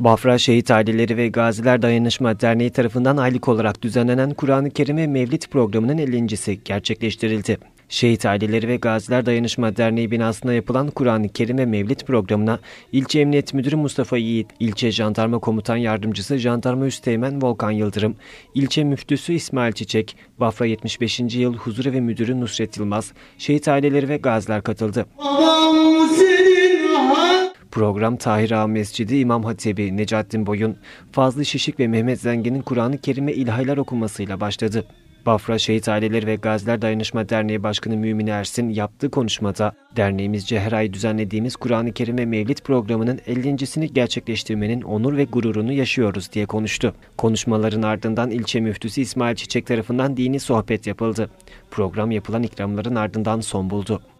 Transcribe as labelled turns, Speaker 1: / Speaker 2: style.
Speaker 1: Bafra Şehit Aileleri ve Gaziler Dayanışma Derneği tarafından aylık olarak düzenlenen Kur'an-ı Kerim ve Mevlid programının 50.si gerçekleştirildi. Şehit Aileleri ve Gaziler Dayanışma Derneği binasında yapılan Kur'an-ı Kerim ve Mevlid programına İlçe Emniyet Müdürü Mustafa Yiğit, İlçe Jandarma Komutan Yardımcısı Jandarma Üsteğmen Volkan Yıldırım, İlçe Müftüsü İsmail Çiçek, Bafra 75. Yıl huzurevi Müdürü Nusret Yılmaz, Şehit Aileleri ve Gaziler katıldı.
Speaker 2: Babam!
Speaker 1: Program Tahir Ağa Mescidi İmam Hatibi Necattin Boy'un Fazlı Şişik ve Mehmet Zengin'in Kur'an-ı Kerim'e ilhaylar okumasıyla başladı. Bafra Şehit Aileleri ve Gaziler Dayanışma Derneği Başkanı Mümin Ersin yaptığı konuşmada derneğimizce her ay düzenlediğimiz Kur'an-ı Kerim ve Mevlid programının 50.sini gerçekleştirmenin onur ve gururunu yaşıyoruz diye konuştu. Konuşmaların ardından ilçe müftüsü İsmail Çiçek tarafından dini sohbet yapıldı. Program yapılan ikramların ardından son buldu.